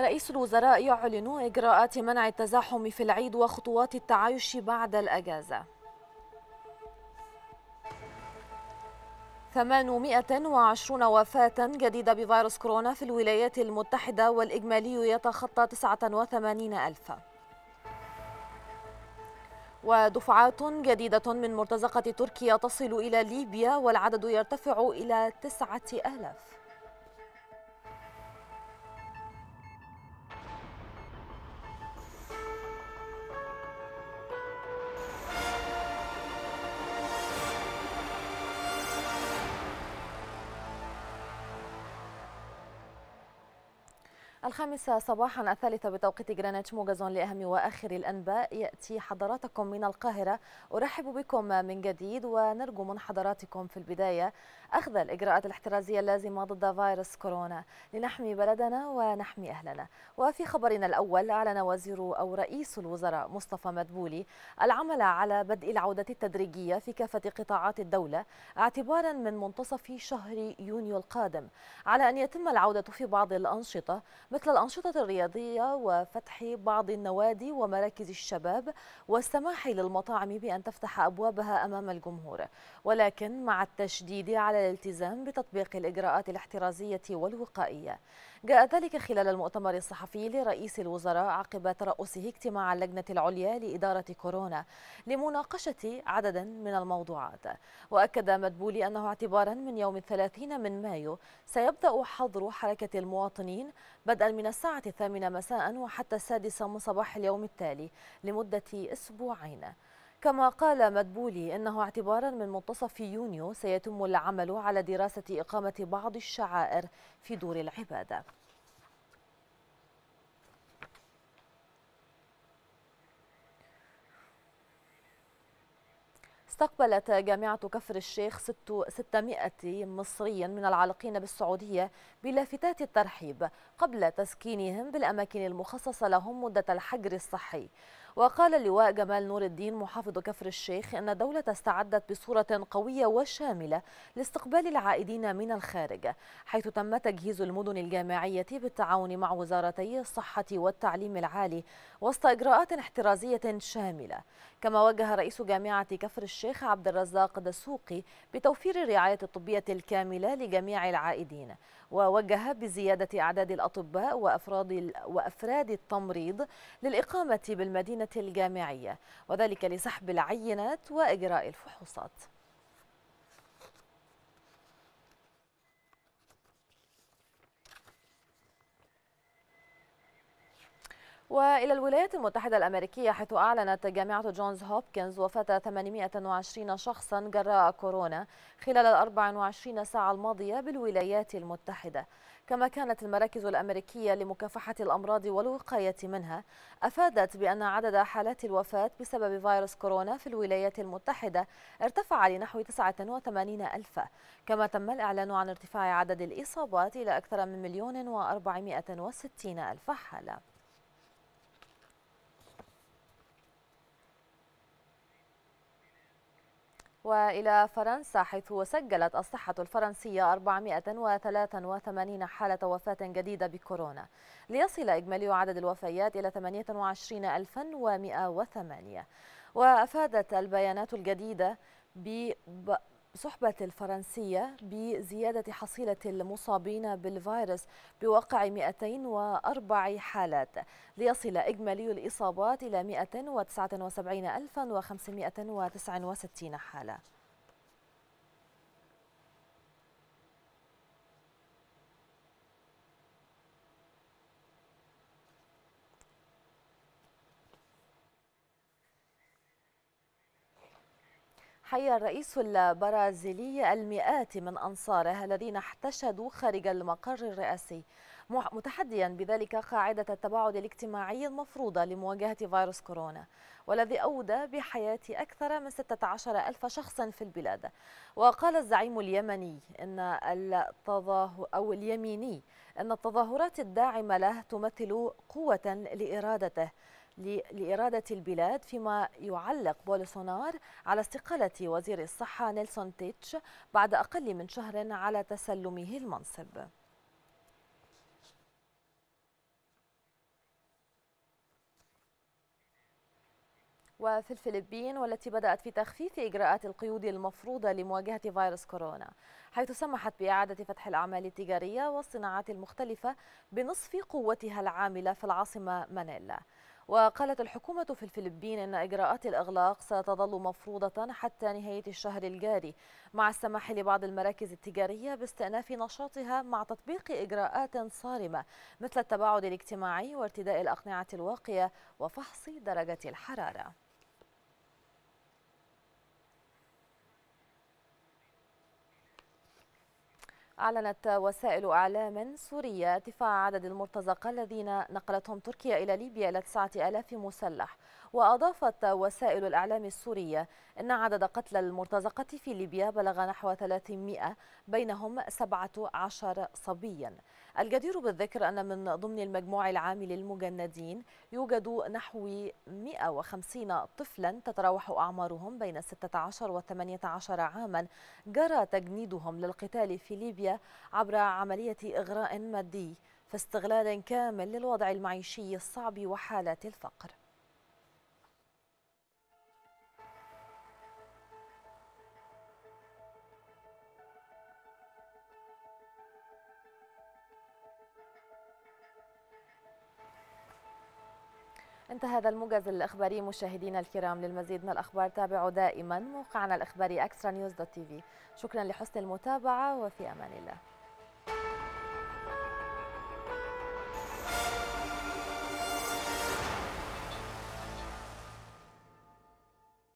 رئيس الوزراء يعلن إجراءات منع التزاحم في العيد وخطوات التعايش بعد الأجازة 820 وفاة جديدة بفيروس كورونا في الولايات المتحدة والإجمالي يتخطى 89 ألف ودفعات جديدة من مرتزقة تركيا تصل إلى ليبيا والعدد يرتفع إلى 9000 الخامسة صباحا الثالثة بتوقيت جرينتش موجز لأهم وآخر الأنباء يأتي حضراتكم من القاهرة أرحب بكم من جديد ونرجو من حضراتكم في البداية أخذ الإجراءات الاحترازية اللازمة ضد فيروس كورونا لنحمي بلدنا ونحمي أهلنا وفي خبرنا الأول أعلن وزير أو رئيس الوزراء مصطفى مدبولي العمل على بدء العودة التدريجية في كافة قطاعات الدولة اعتبارا من منتصف شهر يونيو القادم على أن يتم العودة في بعض الأنشطة مثل الأنشطة الرياضية وفتح بعض النوادي ومراكز الشباب والسماح للمطاعم بأن تفتح أبوابها أمام الجمهور ولكن مع التشديد على الالتزام بتطبيق الإجراءات الاحترازية والوقائية جاء ذلك خلال المؤتمر الصحفي لرئيس الوزراء عقب ترأسه اجتماع اللجنة العليا لإدارة كورونا لمناقشة عدد من الموضوعات وأكد مدبولي أنه اعتبارا من يوم الثلاثين من مايو سيبدأ حظر حركة المواطنين بدءا من الساعة الثامنة مساء وحتى السادسة من صباح اليوم التالي لمدة أسبوعين كما قال مدبولي انه اعتبارا من منتصف يونيو سيتم العمل على دراسه اقامه بعض الشعائر في دور العباده استقبلت جامعة كفر الشيخ 600 مصريا من العالقين بالسعودية بلافتات الترحيب قبل تسكينهم بالأماكن المخصصة لهم مدة الحجر الصحي وقال اللواء جمال نور الدين محافظ كفر الشيخ أن الدولة استعدت بصورة قوية وشاملة لاستقبال العائدين من الخارج حيث تم تجهيز المدن الجامعية بالتعاون مع وزارتي الصحة والتعليم العالي وسط إجراءات احترازية شاملة كما وجه رئيس جامعة كفر الشيخ عبد الرزاق دسوقي بتوفير الرعاية الطبية الكاملة لجميع العائدين ووجه بزيادة أعداد الأطباء وأفراد, وأفراد التمريض للإقامة بالمدينة العينة الجامعية وذلك لسحب العينات وإجراء الفحوصات وإلى الولايات المتحدة الأمريكية حيث أعلنت جامعة جونز هوبكنز وفاة 820 شخصا جراء كورونا خلال ال 24 ساعة الماضية بالولايات المتحدة كما كانت المراكز الأمريكية لمكافحة الأمراض والوقاية منها أفادت بأن عدد حالات الوفاة بسبب فيروس كورونا في الولايات المتحدة ارتفع لنحو 89 ألف كما تم الإعلان عن ارتفاع عدد الإصابات إلى أكثر من مليون وأربعمائة وستين ألف حالة وإلى فرنسا حيث سجلت الصحة الفرنسية 483 حالة وفاة جديدة بكورونا ليصل إجمالي عدد الوفيات إلى 28108 وأفادت البيانات الجديدة صحبة الفرنسية بزيادة حصيلة المصابين بالفيروس بواقع 204 حالات ليصل إجمالي الإصابات إلى 179569 حالة حيا الرئيس البرازيلي المئات من أنصاره الذين احتشدوا خارج المقر الرئاسي متحديا بذلك قاعدة التباعد الاجتماعي المفروضة لمواجهة فيروس كورونا والذي أودى بحياة أكثر من 16 ألف شخص في البلاد وقال الزعيم اليمني إن التظاهر أو اليميني أن التظاهرات الداعمة له تمثل قوة لإرادته لإرادة البلاد فيما يعلق بولسونار على استقالة وزير الصحة نيلسون تيتش بعد أقل من شهر على تسلمه المنصب وفي الفلبين والتي بدأت في تخفيف إجراءات القيود المفروضة لمواجهة فيروس كورونا حيث سمحت بإعادة فتح الأعمال التجارية والصناعات المختلفة بنصف قوتها العاملة في العاصمة مانيلا وقالت الحكومة في الفلبين أن إجراءات الأغلاق ستظل مفروضة حتى نهاية الشهر الجاري مع السماح لبعض المراكز التجارية باستئناف نشاطها مع تطبيق إجراءات صارمة مثل التباعد الاجتماعي وارتداء الأقنعة الواقية وفحص درجة الحرارة أعلنت وسائل إعلام سورية ارتفاع عدد المرتزقة الذين نقلتهم تركيا إلى ليبيا إلى 9000 مسلح وأضافت وسائل الإعلام السورية أن عدد قتلى المرتزقة في ليبيا بلغ نحو 300 بينهم 17 صبياً الجدير بالذكر أن من ضمن المجموع العام للمجندين يوجد نحو 150 طفلا تتراوح أعمارهم بين 16 و 18 عاما جرى تجنيدهم للقتال في ليبيا عبر عملية إغراء مادي فاستغلال كامل للوضع المعيشي الصعب وحالات الفقر انتهى هذا الموجز الإخباري مشاهدينا الكرام للمزيد من الأخبار تابعوا دائما موقعنا الإخباري أكسترا نيوز دوت تي في شكرا لحسن المتابعة وفي أمان الله